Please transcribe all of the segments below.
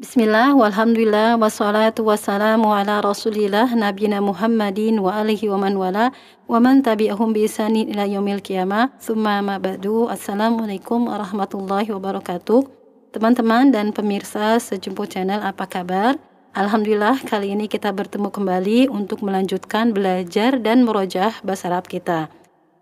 Bismillah, walhamdulillah, wassalatu wassalamu ala rasulillah, nabina Muhammadin wa alihi wa man wala, wa man tabi'ahum bi isanin ila yaumil qiyamah, summa ma ba'du, assalamualaikum warahmatullahi wabarakatuh. Teman-teman dan pemirsa sejumput channel apa kabar? Alhamdulillah kali ini kita bertemu kembali untuk melanjutkan belajar dan merojah bahasa Arab kita.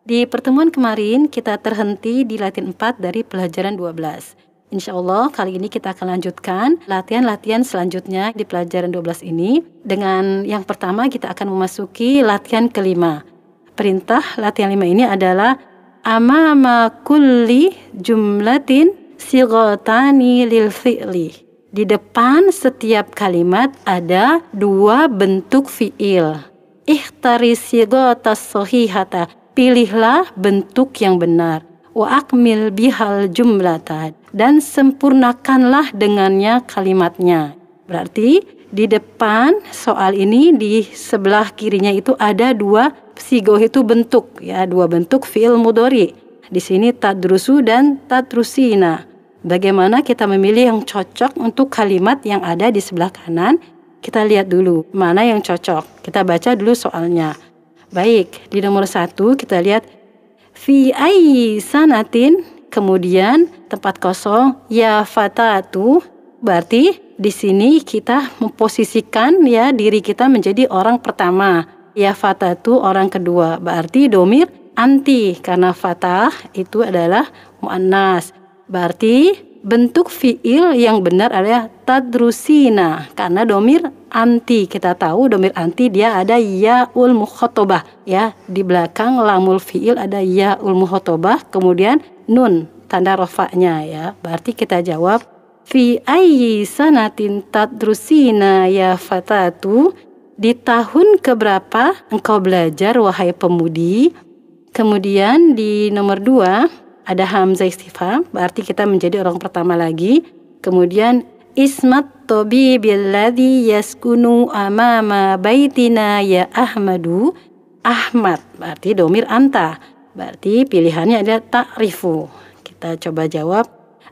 Di pertemuan kemarin kita terhenti di Latin 4 dari pelajaran 12. Insya Allah kali ini kita akan lanjutkan latihan-latihan selanjutnya di pelajaran 12 ini dengan yang pertama kita akan memasuki latihan kelima. Perintah latihan lima ini adalah amama kulli jumlatin sigotani lil fi'li. Di depan setiap kalimat ada dua bentuk fi'il. Ikhtari sigotas sohihata. Pilihlah bentuk yang benar wa akmil bihal jumlata dan sempurnakanlah dengannya kalimatnya. Berarti di depan soal ini di sebelah kirinya itu ada dua sigoh itu bentuk ya dua bentuk fiil mudori. Di sini tadrusu dan tadrusina. Bagaimana kita memilih yang cocok untuk kalimat yang ada di sebelah kanan? Kita lihat dulu mana yang cocok. Kita baca dulu soalnya. Baik, di nomor satu kita lihat Fi ayyi sanatin kemudian tempat kosong ya fatatu berarti di sini kita memposisikan ya diri kita menjadi orang pertama ya fatatu orang kedua berarti domir anti karena fatah itu adalah muannas berarti bentuk fiil yang benar adalah tadrusina karena domir anti. Kita tahu domir anti dia ada yaul mukhotobah ya di belakang lamul fiil ada yaul mukhotobah kemudian nun tanda rofaknya ya. Berarti kita jawab fi ayyi sanatin tadrusina ya fatatu di tahun keberapa engkau belajar wahai pemudi? Kemudian di nomor dua ada hamzah istifham berarti kita menjadi orang pertama lagi. Kemudian ismat tabibil ladzi yaskunu amama baitina ya Ahmadu Ahmad berarti domir anta berarti pilihannya ada ta'rifu kita coba jawab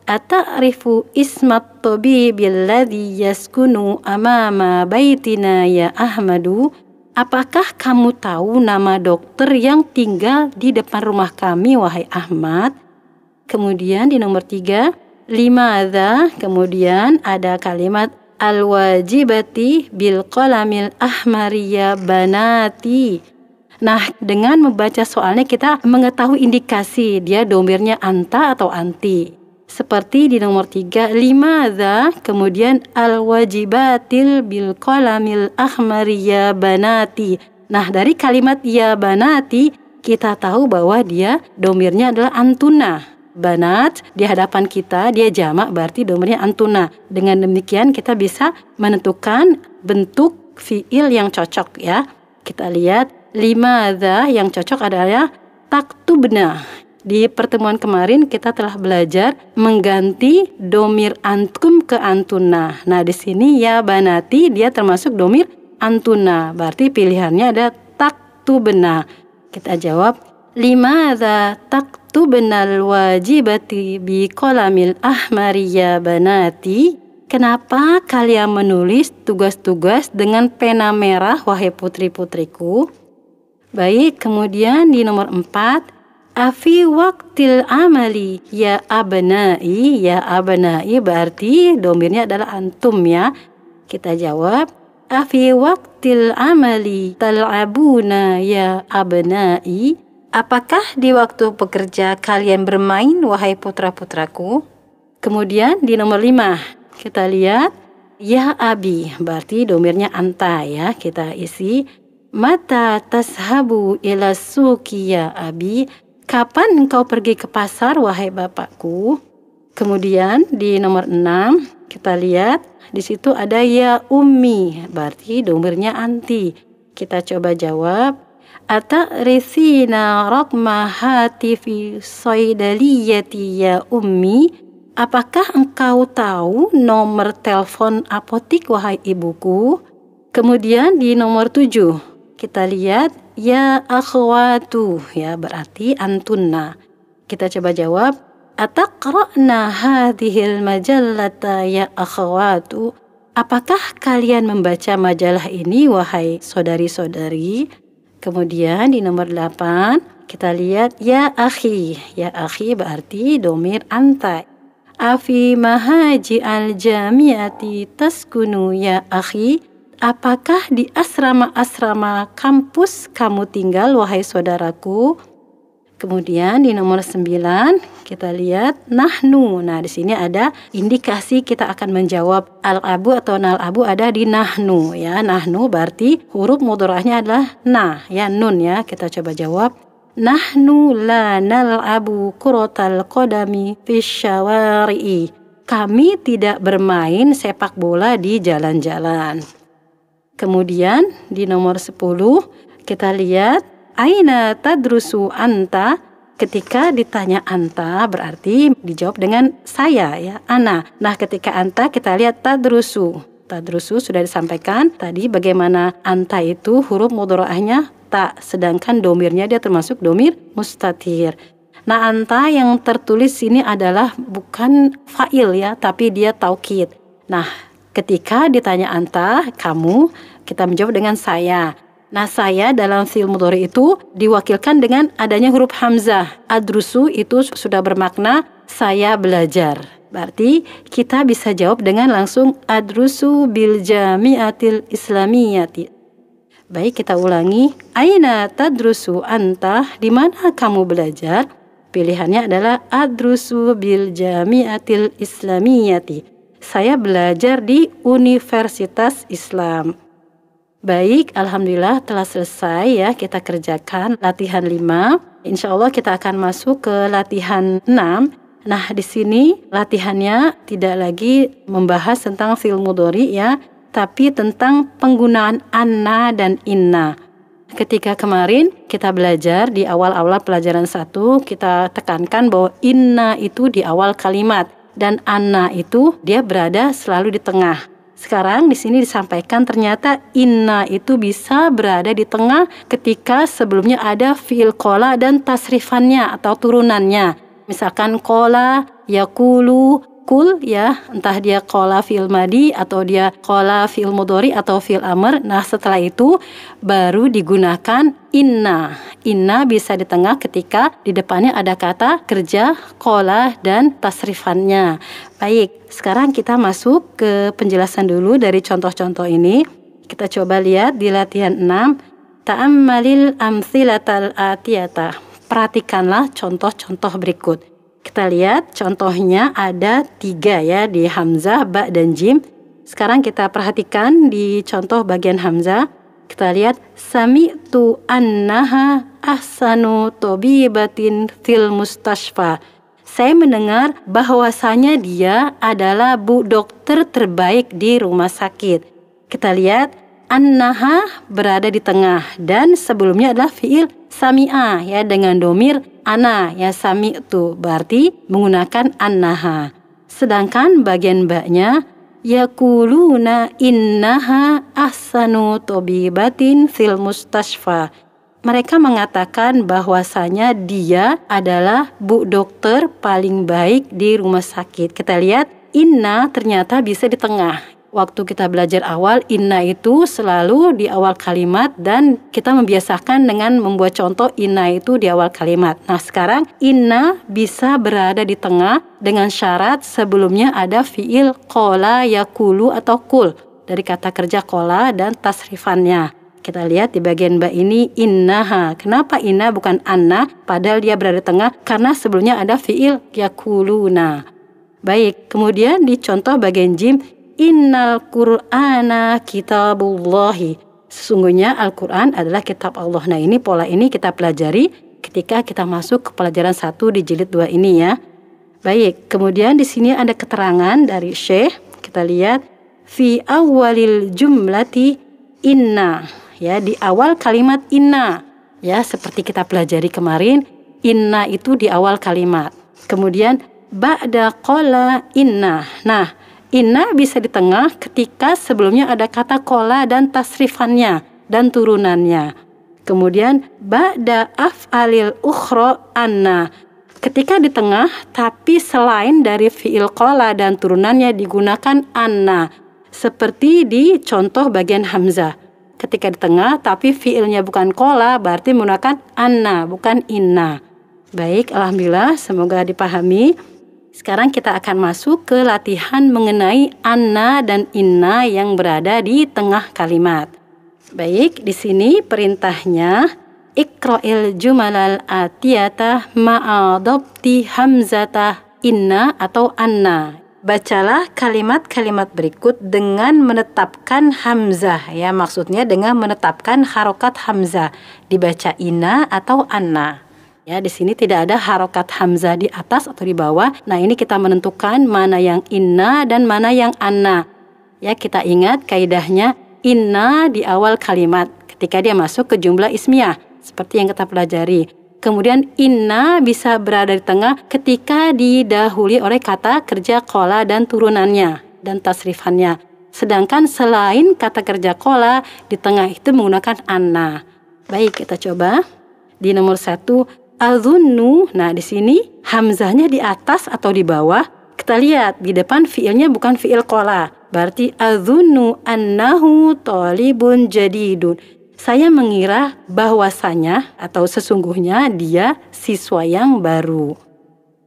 Ata'rifu ismat tabibil ladzi yaskunu amama baitina ya Ahmadu Apakah kamu tahu nama dokter yang tinggal di depan rumah kami, wahai Ahmad? Kemudian di nomor tiga, limada kemudian ada kalimat al-wajibati bil kolamil ahmaria banati. Nah, dengan membaca soalnya kita mengetahui indikasi dia domirnya anta atau anti. Seperti di nomor tiga, limadha, kemudian al-wajibatil bil kolamil ahmaria banati. Nah, dari kalimat ya banati, kita tahu bahwa dia domirnya adalah antuna banat di hadapan kita, dia jamak berarti domirnya antuna. Dengan demikian kita bisa menentukan bentuk fiil yang cocok ya. Kita lihat lima ada yang cocok adalah taktubna. Di pertemuan kemarin kita telah belajar mengganti domir antum ke antuna. Nah di sini ya banati dia termasuk domir antuna. Berarti pilihannya ada taktubna. Kita jawab lima ada taktubna tubnal wajibati bi kolamil banati. Kenapa kalian menulis tugas-tugas dengan pena merah, wahai putri-putriku? Baik, kemudian di nomor empat, Afi waktil amali ya abnai ya abnai berarti domirnya adalah antum ya. Kita jawab afi waktil amali tal'abuna ya abnai Apakah di waktu bekerja kalian bermain, wahai putra-putraku? Kemudian di nomor lima kita lihat ya abi, berarti domirnya anta ya, kita isi mata tashabu ila suki ya abi. Kapan engkau pergi ke pasar wahai bapakku? Kemudian di nomor enam kita lihat di situ ada ya Umi, berarti domirnya anti. Kita coba jawab Ata'risina raqma hati fi soidaliyati ya ummi Apakah engkau tahu nomor telepon apotik wahai ibuku? Kemudian di nomor tujuh kita lihat ya akhwatu ya berarti antunna. Kita coba jawab ataqra'na hadhil majallata ya akhwatu. Apakah kalian membaca majalah ini wahai saudari-saudari? Kemudian di nomor 8 kita lihat ya akhi. Ya akhi berarti domir antai Afi mahaji al jamiati taskunu ya akhi. Apakah di asrama-asrama kampus kamu tinggal wahai saudaraku? Kemudian di nomor 9 kita lihat nahnu. Nah, di sini ada indikasi kita akan menjawab al-abu atau nal-abu ada di nahnu ya. Nahnu berarti huruf mudorahnya adalah nah ya nun ya. Kita coba jawab nahnu la nal-abu kurotal kodami fisyawari'i. Kami tidak bermain sepak bola di jalan-jalan. Kemudian di nomor 10 kita lihat aina tadrusu anta ketika ditanya anta berarti dijawab dengan saya ya ana nah ketika anta kita lihat tadrusu tadrusu sudah disampaikan tadi bagaimana anta itu huruf mudhara'ahnya tak sedangkan domirnya dia termasuk domir mustatir nah anta yang tertulis ini adalah bukan fa'il ya tapi dia taukid nah ketika ditanya anta kamu kita menjawab dengan saya Nah saya dalam fi'il mudhari itu diwakilkan dengan adanya huruf hamzah. Adrusu itu sudah bermakna saya belajar. Berarti kita bisa jawab dengan langsung adrusu bil jami'atil islamiyati. Baik, kita ulangi. Aina tadrusu anta? Di mana kamu belajar? Pilihannya adalah adrusu bil jami'atil islamiyati. Saya belajar di Universitas Islam. Baik, Alhamdulillah telah selesai ya kita kerjakan latihan 5. Insya Allah kita akan masuk ke latihan 6. Nah, di sini latihannya tidak lagi membahas tentang silmudori ya, tapi tentang penggunaan anna dan inna. Ketika kemarin kita belajar di awal-awal pelajaran satu kita tekankan bahwa inna itu di awal kalimat dan anna itu dia berada selalu di tengah. Sekarang di sini disampaikan ternyata inna itu bisa berada di tengah ketika sebelumnya ada fiil kola dan tasrifannya atau turunannya. Misalkan kola, yakulu, kul ya, entah dia kola fil madi atau dia kola fil mudori atau fil amr. Nah, setelah itu baru digunakan inna. Inna bisa di tengah ketika di depannya ada kata kerja, kola, dan tasrifannya. Baik, sekarang kita masuk ke penjelasan dulu dari contoh-contoh ini. Kita coba lihat di latihan 6. Ta'ammalil amsilatal atiyata. Perhatikanlah contoh-contoh berikut. Kita lihat contohnya ada tiga ya di Hamzah, Ba, dan Jim. Sekarang kita perhatikan di contoh bagian Hamzah. Kita lihat sami tu annaha ahsanu batin fil mustashfa. Saya mendengar bahwasanya dia adalah bu dokter terbaik di rumah sakit. Kita lihat annaha berada di tengah dan sebelumnya adalah fiil sami'a ya dengan domir ana ya sami itu berarti menggunakan annaha. Sedangkan bagian baknya yakuluna innaha ahsanu tobibatin fil mustashfa. Mereka mengatakan bahwasanya dia adalah bu dokter paling baik di rumah sakit. Kita lihat inna ternyata bisa di tengah waktu kita belajar awal inna itu selalu di awal kalimat dan kita membiasakan dengan membuat contoh inna itu di awal kalimat. Nah, sekarang inna bisa berada di tengah dengan syarat sebelumnya ada fiil kola yakulu atau kul dari kata kerja kola dan tasrifannya. Kita lihat di bagian ba ini innaha. Kenapa inna bukan anna padahal dia berada di tengah? Karena sebelumnya ada fiil yakuluna. Baik, kemudian di contoh bagian jim innal qur'ana kitabullahi. Sesungguhnya Al-Qur'an adalah kitab Allah. Nah, ini pola ini kita pelajari ketika kita masuk ke pelajaran satu di jilid dua ini ya. Baik, kemudian di sini ada keterangan dari Syekh. Kita lihat fi awalil jumlati inna ya di awal kalimat inna ya seperti kita pelajari kemarin inna itu di awal kalimat kemudian ba'da qala inna nah Inna bisa di tengah ketika sebelumnya ada kata kola dan tasrifannya dan turunannya. Kemudian ba'da af'alil ukhro anna. Ketika di tengah tapi selain dari fi'il kola dan turunannya digunakan anna. Seperti di contoh bagian hamzah. Ketika di tengah tapi fi'ilnya bukan kola berarti menggunakan anna bukan inna. Baik, Alhamdulillah semoga dipahami. Sekarang kita akan masuk ke latihan mengenai anna dan inna yang berada di tengah kalimat. Baik, di sini perintahnya ikroil jumalal atiyata ma'adopti hamzata inna atau anna. Bacalah kalimat-kalimat berikut dengan menetapkan hamzah ya maksudnya dengan menetapkan harokat hamzah dibaca Inna atau anna. Ya, di sini tidak ada harokat hamzah di atas atau di bawah. Nah, ini kita menentukan mana yang inna dan mana yang anna. Ya, kita ingat kaidahnya inna di awal kalimat ketika dia masuk ke jumlah ismiyah seperti yang kita pelajari. Kemudian inna bisa berada di tengah ketika didahului oleh kata kerja kola dan turunannya dan tasrifannya. Sedangkan selain kata kerja kola, di tengah itu menggunakan anna. Baik, kita coba. Di nomor satu, Azunnu. Nah, di sini hamzahnya di atas atau di bawah. Kita lihat di depan fiilnya bukan fiil kola. Berarti azunnu annahu talibun jadidun. Saya mengira bahwasanya atau sesungguhnya dia siswa yang baru.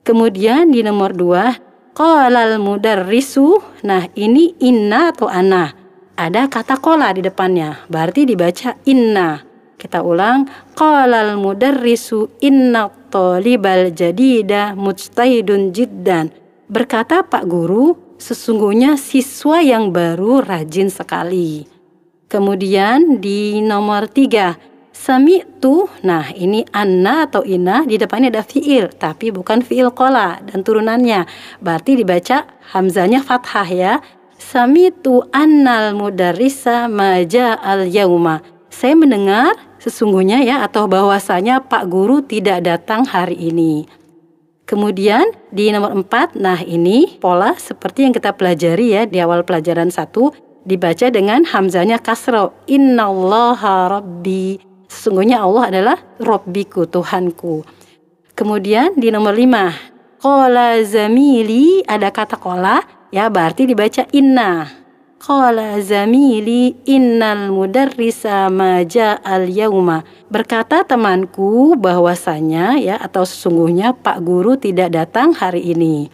Kemudian di nomor dua, kolal risu. Nah, ini inna atau ana. Ada kata kola di depannya, berarti dibaca inna. Kita ulang, qalal mudarrisu inna talibal jadida mujtahidun jiddan. Berkata Pak Guru, sesungguhnya siswa yang baru rajin sekali. Kemudian di nomor tiga, Sami tu, nah ini anna atau ina di depannya ada fiil, tapi bukan fiil kola dan turunannya. Berarti dibaca hamzanya fathah ya. Sami tu annal mudarisa maja al yauma. Saya mendengar sesungguhnya ya atau bahwasanya Pak Guru tidak datang hari ini. Kemudian di nomor 4, nah ini pola seperti yang kita pelajari ya di awal pelajaran 1 dibaca dengan hamzanya kasro. Innallaha rabbi. Sesungguhnya Allah adalah Robbiku, Tuhanku. Kemudian di nomor 5, kola zamili ada kata kola ya berarti dibaca inna Qala zamili innal mudarrisa ma al yauma. Berkata temanku bahwasanya ya atau sesungguhnya Pak Guru tidak datang hari ini.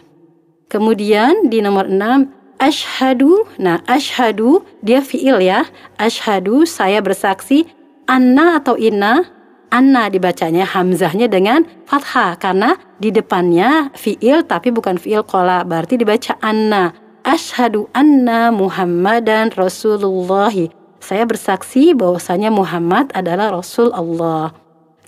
Kemudian di nomor enam ashadu. Nah, ashadu dia fiil ya. Ashadu saya bersaksi anna atau inna anna dibacanya hamzahnya dengan fathah karena di depannya fiil tapi bukan fiil kola berarti dibaca anna ashadu anna Muhammadan Rasulullahi. Saya bersaksi bahwasanya Muhammad adalah Rasul Allah.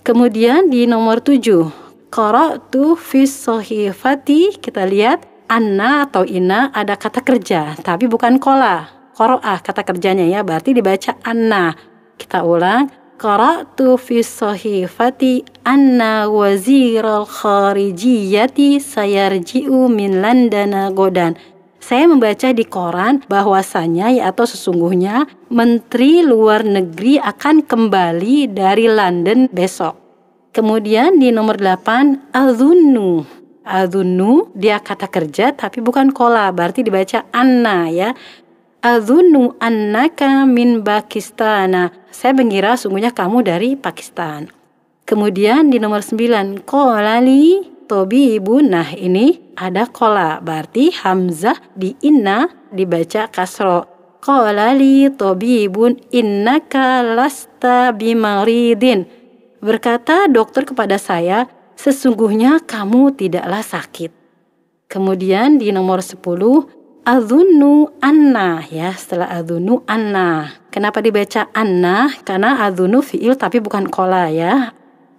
Kemudian di nomor 7, qara'tu fi sahifati, kita lihat anna atau ina ada kata kerja, tapi bukan kola. ah kata kerjanya ya, berarti dibaca anna. Kita ulang, qara'tu fi sahifati anna wazir al kharijiyati sayarji'u min landana godan. Saya membaca di koran bahwasanya ya atau sesungguhnya Menteri Luar Negeri akan kembali dari London besok. Kemudian di nomor 8 Azunu. Azunu, dia kata kerja tapi bukan kola berarti dibaca anna ya. Azunu annaka min Pakistan. Saya mengira sungguhnya kamu dari Pakistan. Kemudian di nomor 9, Kolali Tobi ibu, Nah ini ada kola, berarti hamzah di inna dibaca kasro. Kola li tobi ibun Inna kalasta bimaridin. Berkata dokter kepada saya, sesungguhnya kamu tidaklah sakit. Kemudian di nomor sepuluh, adhunu anna ya setelah adhunu anna. Kenapa dibaca anna? Karena adhunu fiil tapi bukan kola ya.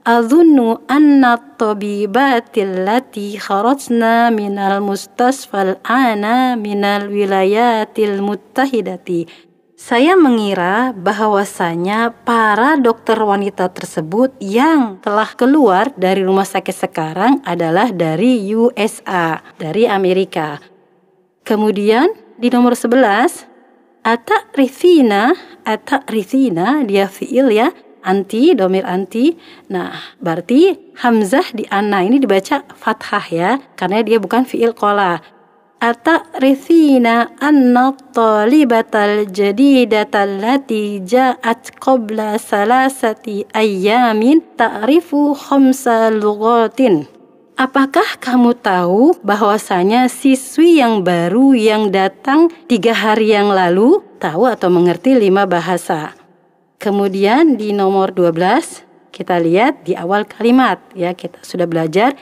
Azunnu anna tabibatil lati kharajna minal mustasfal ana minal wilayatil muttahidati. Saya mengira bahwasanya para dokter wanita tersebut yang telah keluar dari rumah sakit sekarang adalah dari USA, dari Amerika. Kemudian di nomor 11, Ata Rithina, Ata Rithina, dia fiil ya, anti, domir anti. Nah, berarti hamzah di ana ini dibaca fathah ya, karena dia bukan fiil kola. rithina anna talibatal jadidatal lati ja'at qabla salasati ayyamin ta'rifu khumsa lughatin. Apakah kamu tahu bahwasanya siswi yang baru yang datang tiga hari yang lalu tahu atau mengerti lima bahasa? Kemudian di nomor 12 kita lihat di awal kalimat ya kita sudah belajar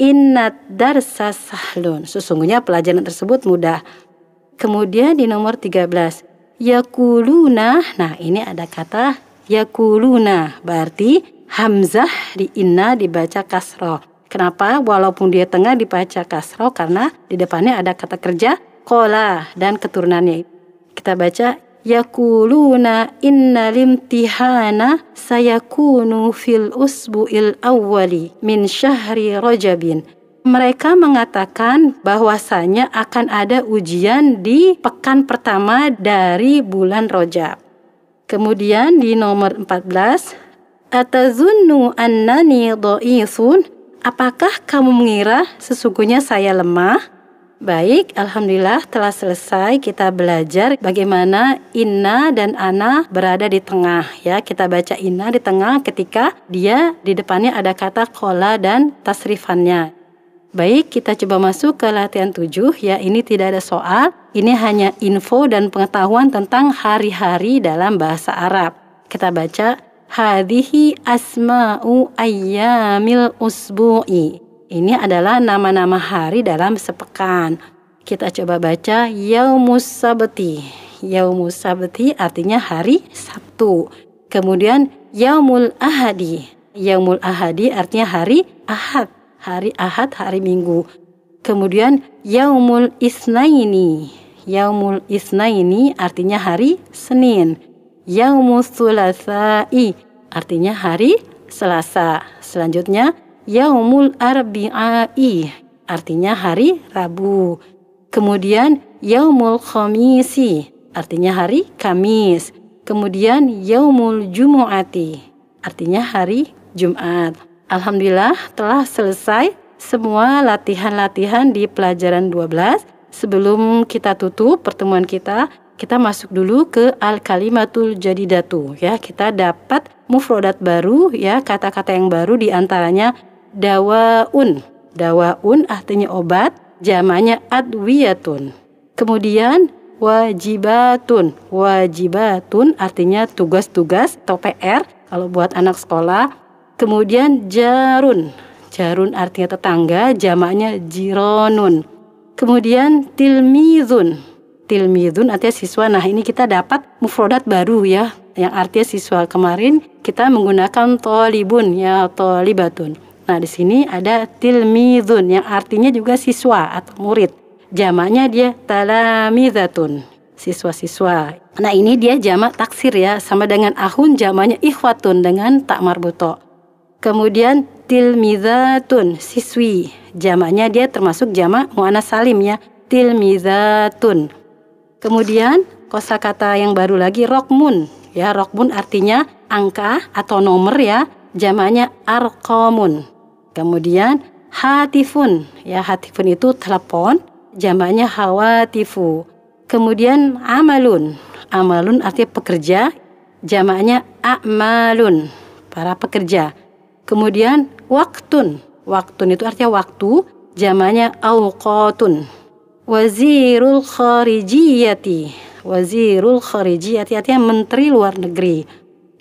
innad darsa sahlun. Sesungguhnya pelajaran tersebut mudah. Kemudian di nomor 13 yakuluna. Nah, ini ada kata yakuluna berarti hamzah di inna dibaca kasro. Kenapa? Walaupun dia tengah dibaca kasro karena di depannya ada kata kerja kola dan keturunannya. Kita baca yakuluna inna limtihana sayakunu fil usbu'il awwali min syahri rajabin mereka mengatakan bahwasanya akan ada ujian di pekan pertama dari bulan Rojab. Kemudian di nomor 14, Atazunnu annani dha'isun? Apakah kamu mengira sesungguhnya saya lemah? Baik, Alhamdulillah telah selesai kita belajar bagaimana inna dan ana berada di tengah. Ya, kita baca inna di tengah ketika dia di depannya ada kata kola dan tasrifannya. Baik, kita coba masuk ke latihan tujuh. Ya, ini tidak ada soal. Ini hanya info dan pengetahuan tentang hari-hari dalam bahasa Arab. Kita baca, Hadihi asma'u ayyamil usbu'i. Ini adalah nama-nama hari dalam sepekan. Kita coba baca Yaumus Sabati. Yaumus Sabati artinya hari Sabtu. Kemudian Yaumul Ahadi. Yaumul Ahadi artinya hari Ahad. Hari Ahad, hari Minggu. Kemudian Yaumul Isnaini. Yaumul Isnaini artinya hari Senin. Yaumus Sulasai artinya hari Selasa. Selanjutnya yaumul arbi'i artinya hari Rabu. Kemudian yaumul khamisi artinya hari Kamis. Kemudian yaumul jumu'ati artinya hari Jumat. Alhamdulillah telah selesai semua latihan-latihan di pelajaran 12. Sebelum kita tutup pertemuan kita, kita masuk dulu ke al-kalimatul jadidatu ya. Kita dapat mufrodat baru ya, kata-kata yang baru diantaranya. antaranya dawaun. Dawaun artinya obat, jamanya adwiyatun. Kemudian wajibatun. Wajibatun artinya tugas-tugas atau PR kalau buat anak sekolah. Kemudian jarun. Jarun artinya tetangga, jamaknya jironun. Kemudian tilmizun. Tilmizun artinya siswa. Nah, ini kita dapat mufrodat baru ya, yang artinya siswa kemarin kita menggunakan tolibun ya tolibatun. Nah, di sini ada tilmidun yang artinya juga siswa atau murid. Jamaknya dia talamizatun, siswa-siswa. Nah, ini dia jamak taksir ya, sama dengan ahun jamaknya ikhwatun dengan tak marbuto. Kemudian tilmizatun, siswi. Jamaknya dia termasuk jamak muana salim ya, tilmizatun. Kemudian kosakata yang baru lagi rokmun. Ya, rokmun artinya angka atau nomor ya jamaknya arkomun. Kemudian hatifun, ya hatifun itu telepon, jamaknya hawatifu. Kemudian amalun, amalun artinya pekerja, jamaknya amalun, para pekerja. Kemudian waktun, waktun itu artinya waktu, jamaknya awqatun. Wazirul kharijiyati, wazirul kharijiyati artinya menteri luar negeri.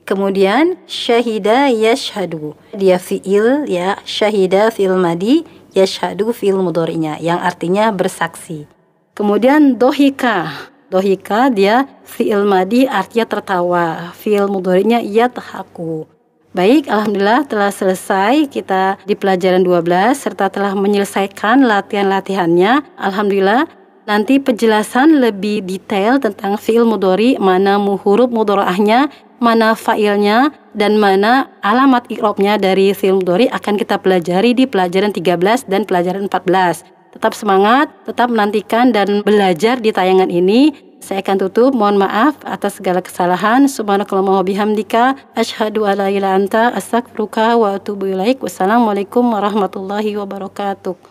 Kemudian syahida yashadu Dia fi'il ya, syahida fi'il madi, yashadu fi'il mudorinya yang artinya bersaksi. Kemudian dohika. Dohika dia fi'il madi artinya tertawa, fi'il mudorinya ia yathaku. Baik, Alhamdulillah telah selesai kita di pelajaran 12 serta telah menyelesaikan latihan-latihannya. Alhamdulillah, Nanti penjelasan lebih detail tentang fi'il mudori, mana huruf mudorahnya, mana fa'ilnya, dan mana alamat ikrobnya dari fi'il mudori akan kita pelajari di pelajaran 13 dan pelajaran 14. Tetap semangat, tetap menantikan dan belajar di tayangan ini. Saya akan tutup, mohon maaf atas segala kesalahan. Subhanakallahumma bihamdika. Ashadu ala ila anta, astagfiruka wa atubu ilaik. Wassalamualaikum warahmatullahi wabarakatuh.